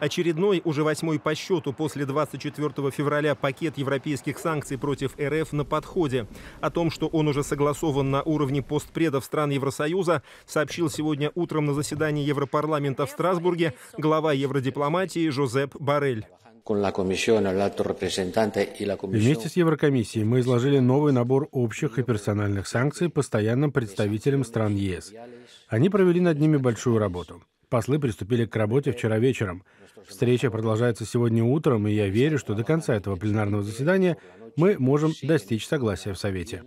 Очередной, уже восьмой по счету, после 24 февраля пакет европейских санкций против РФ на подходе. О том, что он уже согласован на уровне постпредов стран Евросоюза, сообщил сегодня утром на заседании Европарламента в Страсбурге глава евродипломатии Жозеп Барель. Вместе с Еврокомиссией мы изложили новый набор общих и персональных санкций постоянным представителям стран ЕС. Они провели над ними большую работу. Послы приступили к работе вчера вечером. Встреча продолжается сегодня утром, и я верю, что до конца этого пленарного заседания мы можем достичь согласия в Совете.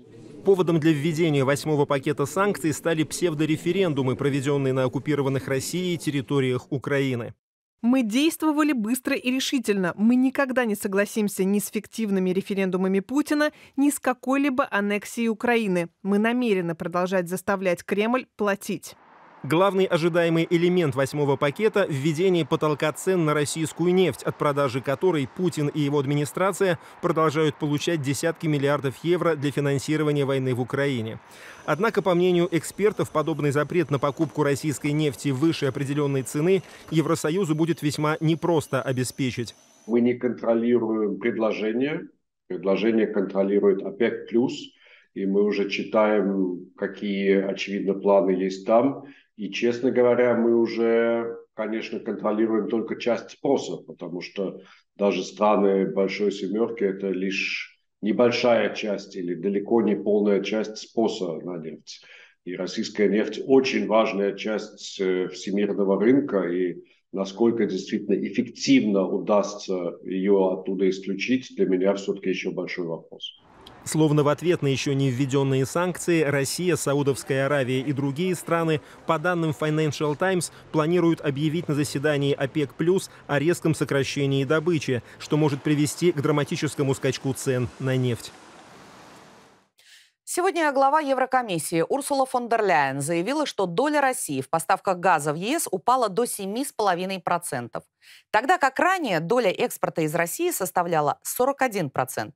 Поводом для введения восьмого пакета санкций стали псевдореферендумы, проведенные на оккупированных Россией территориях Украины. Мы действовали быстро и решительно. Мы никогда не согласимся ни с фиктивными референдумами Путина, ни с какой-либо аннексией Украины. Мы намерены продолжать заставлять Кремль платить. Главный ожидаемый элемент восьмого пакета – введение потолка цен на российскую нефть, от продажи которой Путин и его администрация продолжают получать десятки миллиардов евро для финансирования войны в Украине. Однако, по мнению экспертов, подобный запрет на покупку российской нефти выше определенной цены Евросоюзу будет весьма непросто обеспечить. Мы не контролируем предложение. Предложение контролирует ОПЕК+. И мы уже читаем, какие, очевидно, планы есть там. И, честно говоря, мы уже, конечно, контролируем только часть спроса, потому что даже страны большой семерки – это лишь небольшая часть или далеко не полная часть спроса на нефть. И российская нефть – очень важная часть э, всемирного рынка, и насколько действительно эффективно удастся ее оттуда исключить, для меня все-таки еще большой вопрос. Словно в ответ на еще не введенные санкции, Россия, Саудовская Аравия и другие страны, по данным Financial Times, планируют объявить на заседании ОПЕК+, плюс о резком сокращении добычи, что может привести к драматическому скачку цен на нефть. Сегодня глава Еврокомиссии Урсула фон дер Ляйен заявила, что доля России в поставках газа в ЕС упала до 7,5%, тогда как ранее доля экспорта из России составляла 41%.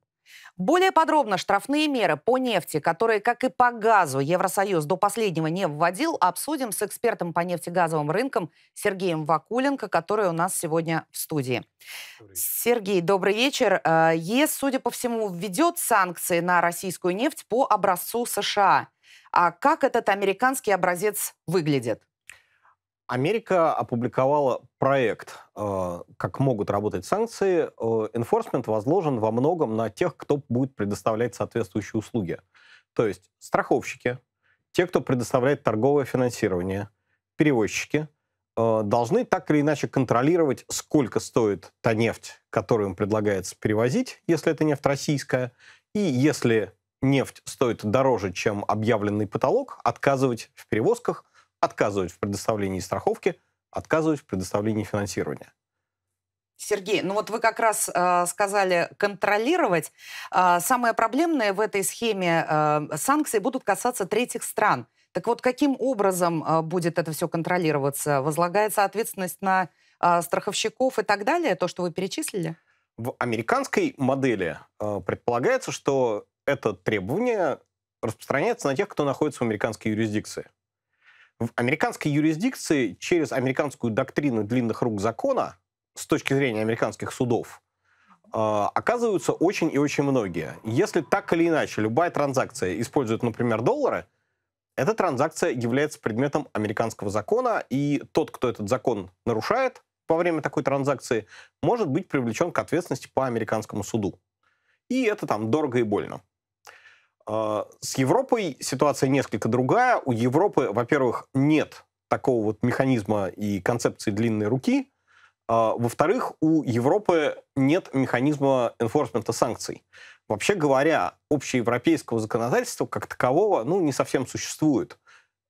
Более подробно штрафные меры по нефти, которые, как и по газу, Евросоюз до последнего не вводил, обсудим с экспертом по нефтегазовым рынкам Сергеем Вакуленко, который у нас сегодня в студии. Добрый Сергей, добрый вечер. Э, ЕС, судя по всему, введет санкции на российскую нефть по образцу США. А как этот американский образец выглядит? Америка опубликовала проект э, «Как могут работать санкции». Энфорсмент возложен во многом на тех, кто будет предоставлять соответствующие услуги. То есть страховщики, те, кто предоставляет торговое финансирование, перевозчики э, должны так или иначе контролировать, сколько стоит та нефть, которую им предлагается перевозить, если это нефть российская, и если нефть стоит дороже, чем объявленный потолок, отказывать в перевозках – отказывать в предоставлении страховки, отказывать в предоставлении финансирования. Сергей, ну вот вы как раз э, сказали контролировать. Э, самое проблемное в этой схеме э, санкции будут касаться третьих стран. Так вот, каким образом э, будет это все контролироваться? Возлагается ответственность на э, страховщиков и так далее, то, что вы перечислили? В американской модели э, предполагается, что это требование распространяется на тех, кто находится в американской юрисдикции. В американской юрисдикции через американскую доктрину длинных рук закона с точки зрения американских судов а, оказываются очень и очень многие. Если так или иначе любая транзакция использует, например, доллары, эта транзакция является предметом американского закона, и тот, кто этот закон нарушает во время такой транзакции, может быть привлечен к ответственности по американскому суду. И это там дорого и больно. А, с Европой ситуация несколько другая. У Европы, во-первых, нет такого вот механизма и концепции длинной руки. А, во-вторых, у Европы нет механизма энфорсмента санкций. Вообще говоря, общеевропейского законодательства как такового ну, не совсем существует.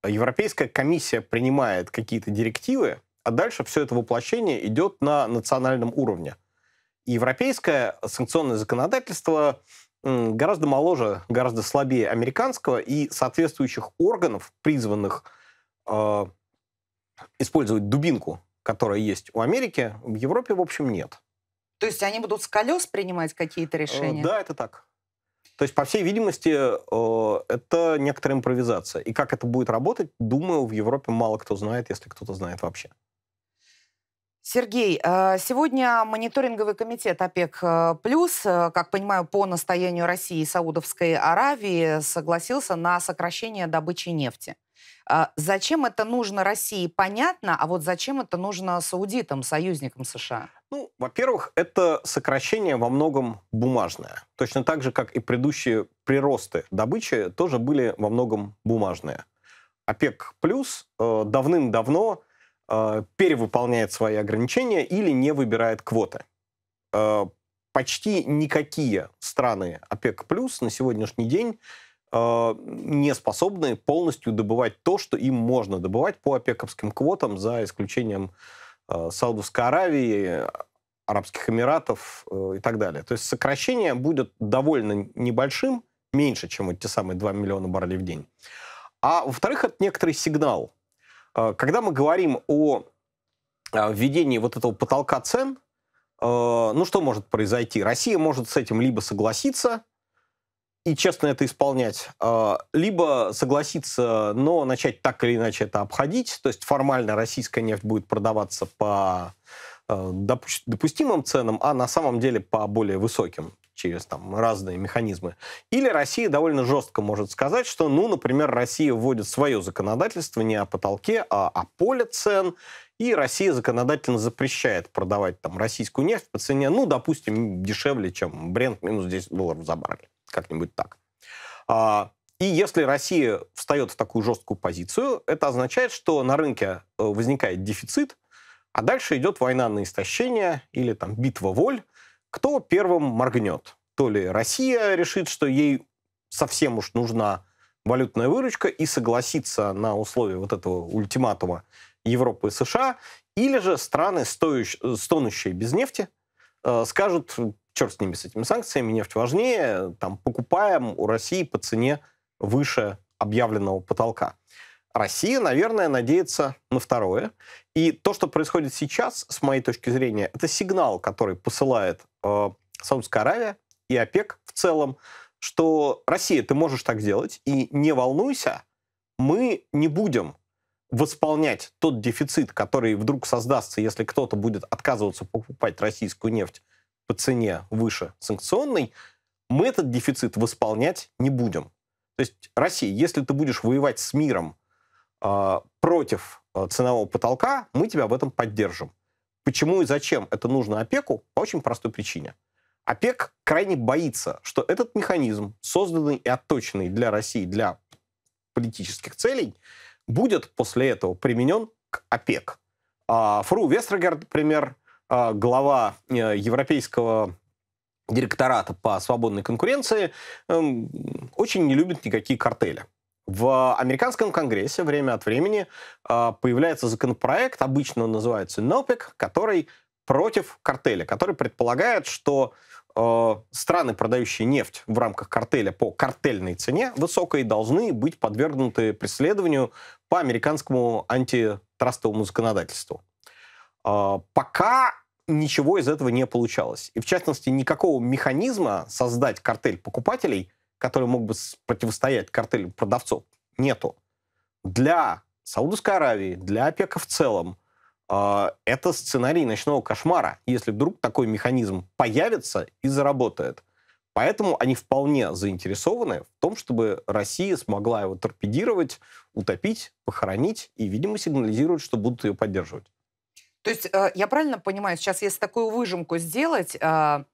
Европейская комиссия принимает какие-то директивы, а дальше все это воплощение идет на национальном уровне. европейское санкционное законодательство гораздо моложе, гораздо слабее американского, и соответствующих органов, призванных э, использовать дубинку, которая есть у Америки, в Европе, в общем, нет. То есть они будут с колес принимать какие-то э, решения? Э, да, это так. То есть, по всей видимости, э, это некоторая импровизация. И как это будет работать, думаю, в Европе мало кто знает, если кто-то знает вообще. Сергей, э, сегодня мониторинговый комитет ОПЕК+, э, плюс, э, как понимаю, по настоянию России и Саудовской Аравии согласился на сокращение добычи нефти. Зачем это нужно России, понятно, а вот зачем это нужно саудитам, союзникам США? Ну, во-первых, это сокращение во многом бумажное. Точно так же, как и предыдущие приросты добычи тоже были во многом бумажные. ОПЕК+, плюс давным-давно э, перевыполняет свои ограничения или не выбирает квоты. Э, почти никакие страны ОПЕК+, плюс на сегодняшний день э, не способны полностью добывать то, что им можно добывать по опековским квотам, за исключением э, Саудовской Аравии, Арабских Эмиратов и так далее. То есть сокращение будет довольно небольшим, меньше, чем вот те самые 2 миллиона баррелей в день. А во-вторых, это некоторый сигнал Э, когда мы говорим о э, введении вот этого потолка цен, э, ну что может произойти? Россия может с этим либо согласиться и честно это исполнять, либо согласиться, но начать так или иначе это обходить. То есть формально российская нефть будет продаваться по допустимым ценам, а на самом деле по более высоким через там разные механизмы. Или Россия довольно жестко может сказать, что, ну, например, Россия вводит свое законодательство не о потолке, а о поле цен, и Россия законодательно запрещает продавать там российскую нефть по цене, ну, допустим, дешевле, чем бренд минус 10 долларов за баррель. Как-нибудь так. А, и если Россия встает в такую жесткую позицию, это означает, что на рынке э, возникает дефицит, а дальше идет война на истощение или там битва воль, кто первым моргнет. То ли Россия решит, что ей совсем уж нужна валютная выручка и согласится на условия вот этого ультиматума Европы и США, или же страны, стоящие стонущие без нефти, э, скажут, черт с ними, с этими санкциями, нефть важнее, там, покупаем у России по цене выше объявленного потолка. Россия, наверное, надеется на второе. И то, что происходит сейчас, с моей точки зрения, это сигнал, который посылает э, Саудская Аравия и ОПЕК в целом, что Россия, ты можешь так делать, и не волнуйся, мы не будем восполнять тот дефицит, который вдруг создастся, если кто-то будет отказываться покупать российскую нефть по цене выше санкционной, мы этот дефицит восполнять не будем. То есть, Россия, если ты будешь воевать с миром, Э, против э, ценового потолка, мы тебя в этом поддержим. Почему и зачем это нужно ОПЕКу? По очень простой причине. ОПЕК крайне боится, что этот механизм, созданный и отточенный для России для политических целей, будет после этого применен к ОПЕК. А, Фру Вестергард, например, э, глава Европейского директората по свободной конкуренции, эм, очень не любит никакие картели. В американском конгрессе время от времени а, появляется законопроект, обычно он называется NOPIC, который против картеля, который предполагает, что а, страны, продающие нефть в рамках картеля по картельной цене высокой, должны быть подвергнуты преследованию по американскому антитрастовому законодательству. А, пока ничего из этого не получалось. И, в частности, никакого механизма создать картель покупателей – который мог бы противостоять картелю продавцов, нету. Для Саудовской Аравии, для ОПЕКа в целом, э, это сценарий ночного кошмара, если вдруг такой механизм появится и заработает. Поэтому они вполне заинтересованы в том, чтобы Россия смогла его торпедировать, утопить, похоронить и, видимо, сигнализируют, что будут ее поддерживать. То есть э, я правильно понимаю, сейчас если такую выжимку сделать, э,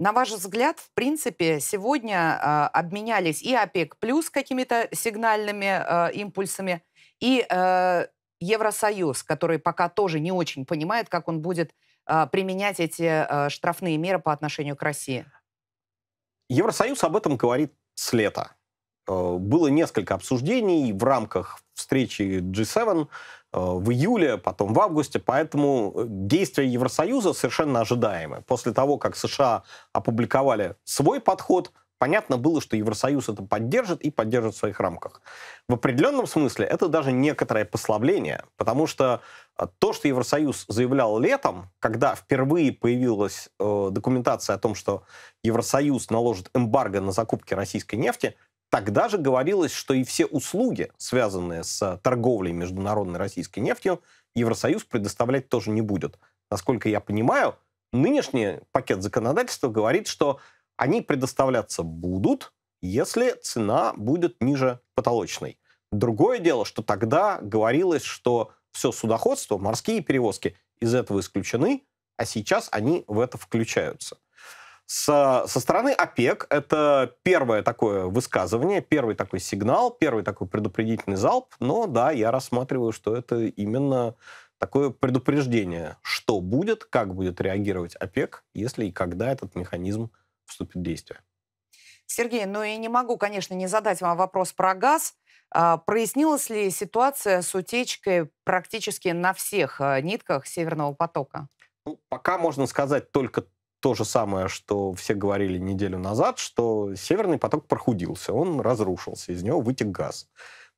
на ваш взгляд, в принципе, сегодня э, обменялись и ОПЕК плюс какими-то сигнальными э, импульсами, и э, Евросоюз, который пока тоже не очень понимает, как он будет э, применять эти э, штрафные меры по отношению к России. Евросоюз об этом говорит с лета. Э, было несколько обсуждений в рамках встречи G7 э, в июле, потом в августе, поэтому э, действия Евросоюза совершенно ожидаемы. После того, как США опубликовали свой подход, понятно было, что Евросоюз это поддержит и поддержит в своих рамках. В определенном смысле это даже некоторое послабление, потому что э, то, что Евросоюз заявлял летом, когда впервые появилась э, документация о том, что Евросоюз наложит эмбарго на закупки российской нефти, Тогда же говорилось, что и все услуги, связанные с э, торговлей международной российской нефтью, Евросоюз предоставлять тоже не будет. Насколько я понимаю, нынешний пакет законодательства говорит, что они предоставляться будут, если цена будет ниже потолочной. Другое дело, что тогда говорилось, что все судоходство, морские перевозки из этого исключены, а сейчас они в это включаются. Со, со стороны ОПЕК это первое такое высказывание, первый такой сигнал, первый такой предупредительный залп. Но да, я рассматриваю, что это именно такое предупреждение, что будет, как будет реагировать ОПЕК, если и когда этот механизм вступит в действие. Сергей, ну и не могу, конечно, не задать вам вопрос про газ. А, прояснилась ли ситуация с утечкой практически на всех а, нитках Северного потока? Ну, пока можно сказать только то же самое, что все говорили неделю назад, что Северный поток прохудился, он разрушился, из него вытек газ.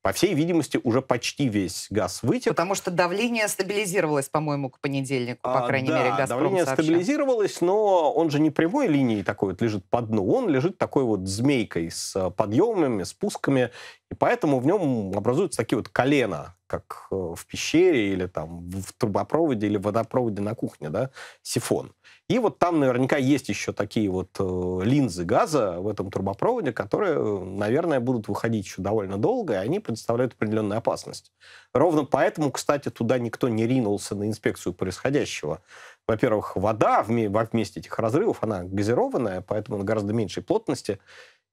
По всей видимости, уже почти весь газ вытек. Потому что давление стабилизировалось, по-моему, к понедельнику, по а, крайней а, мере, да, «Газпром» давление сообща. стабилизировалось, но он же не прямой линией такой вот лежит по дну, он лежит такой вот змейкой с подъемами, спусками, и поэтому в нем образуются такие вот колена, как э, в пещере или там в трубопроводе или в водопроводе на кухне, да, сифон. И вот там наверняка есть еще такие вот э, линзы газа в этом трубопроводе, которые, наверное, будут выходить еще довольно долго, и они представляют определенную опасность. Ровно поэтому, кстати, туда никто не ринулся на инспекцию происходящего. Во-первых, вода вместе этих разрывов, она газированная, поэтому она гораздо меньшей плотности,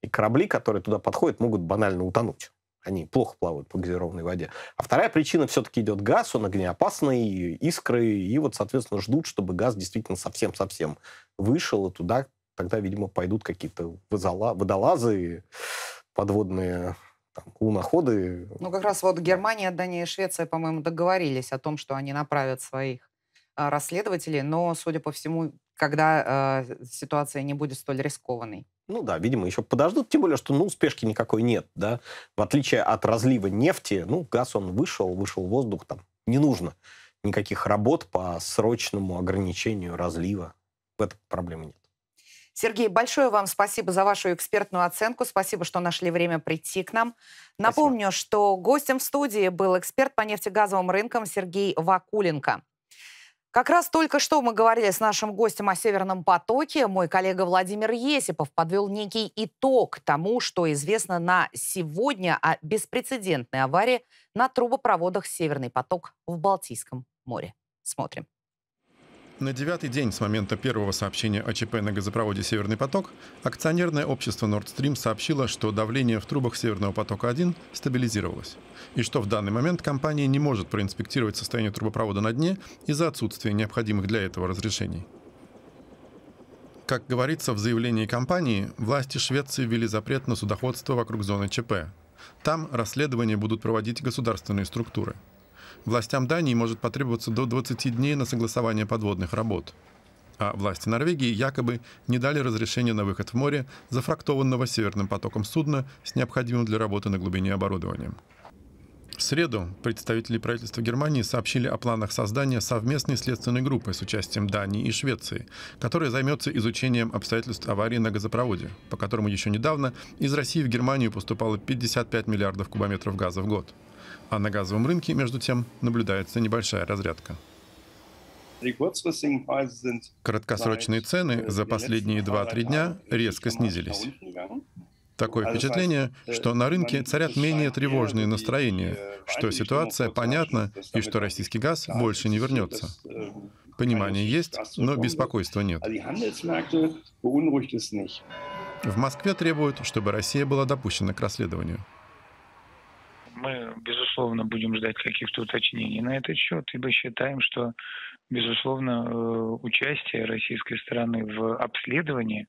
и корабли, которые туда подходят, могут банально утонуть. Они плохо плавают по газированной воде. А вторая причина все-таки идет газ, он огнеопасный, искры, и вот, соответственно, ждут, чтобы газ действительно совсем-совсем вышел, и туда тогда, видимо, пойдут какие-то водолазы, подводные там, луноходы. Ну, как раз вот Германия, Дания и Швеция, по-моему, договорились о том, что они направят своих а, расследователей, но, судя по всему, когда э, ситуация не будет столь рискованной. Ну да, видимо, еще подождут, тем более, что, ну, спешки никакой нет, да. В отличие от разлива нефти, ну, газ он вышел, вышел воздух, там не нужно никаких работ по срочному ограничению разлива. В этом проблемы нет. Сергей, большое вам спасибо за вашу экспертную оценку. Спасибо, что нашли время прийти к нам. Напомню, спасибо. что гостем в студии был эксперт по нефтегазовым рынкам Сергей Вакуленко. Как раз только что мы говорили с нашим гостем о «Северном потоке». Мой коллега Владимир Есипов подвел некий итог тому, что известно на сегодня о беспрецедентной аварии на трубопроводах «Северный поток» в Балтийском море. Смотрим. На девятый день с момента первого сообщения о ЧП на газопроводе «Северный поток» акционерное общество Nord Stream сообщило, что давление в трубах «Северного потока-1» стабилизировалось, и что в данный момент компания не может проинспектировать состояние трубопровода на дне из-за отсутствия необходимых для этого разрешений. Как говорится в заявлении компании, власти Швеции ввели запрет на судоходство вокруг зоны ЧП. Там расследование будут проводить государственные структуры – Властям Дании может потребоваться до 20 дней на согласование подводных работ. А власти Норвегии якобы не дали разрешения на выход в море зафрактованного северным потоком судна с необходимым для работы на глубине оборудованием. В среду представители правительства Германии сообщили о планах создания совместной следственной группы с участием Дании и Швеции, которая займется изучением обстоятельств аварии на газопроводе, по которому еще недавно из России в Германию поступало 55 миллиардов кубометров газа в год. А на газовом рынке, между тем, наблюдается небольшая разрядка. Краткосрочные цены за последние 2-3 дня резко снизились. Такое впечатление, что на рынке царят менее тревожные настроения, что ситуация понятна и что российский газ больше не вернется. Понимание есть, но беспокойства нет. В Москве требуют, чтобы Россия была допущена к расследованию. Мы, безусловно, будем ждать каких-то уточнений на этот счет, ибо считаем, что, безусловно, э, участие российской стороны в обследовании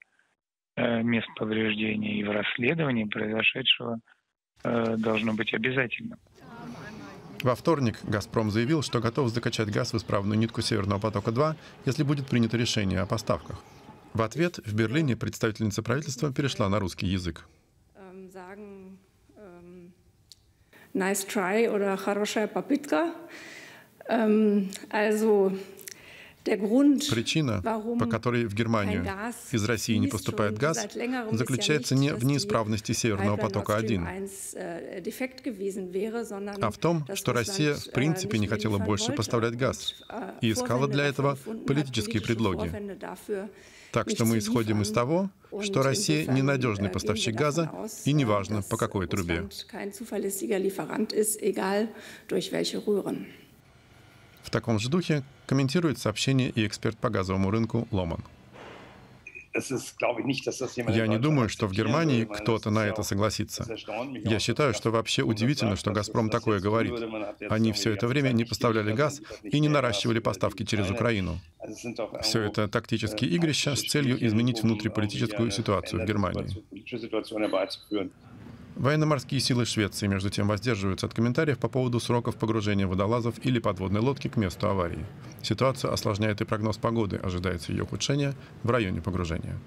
э, мест повреждения и в расследовании произошедшего э, должно быть обязательным. Во вторник «Газпром» заявил, что готов закачать газ в исправную нитку «Северного потока-2», если будет принято решение о поставках. В ответ в Берлине представительница правительства перешла на русский язык. Эм, nice try oder хорошая попытка. Эм, also Причина, по которой в Германию из России не поступает газ, заключается не в неисправности Северного потока-1, э, а в том, что Россия в äh, принципе не хотела больше поставлять газ äh, и искала для этого политические предлоги. Так что мы исходим из того, что Россия ненадежный э, поставщик газа, и неважно, э, по какой трубе. В таком же духе комментирует сообщение и эксперт по газовому рынку Ломан. Я не думаю, что в Германии кто-то на это согласится. Я считаю, что вообще удивительно, что «Газпром» такое говорит. Они все это время не поставляли газ и не наращивали поставки через Украину. Все это тактические äh, игрища с целью изменить внутриполитическую ситуацию в Германии. Военно-морские силы Швеции, между тем, воздерживаются от комментариев по поводу сроков погружения водолазов или подводной лодки к месту аварии. Ситуацию осложняет и прогноз погоды, ожидается ее ухудшение в районе погружения.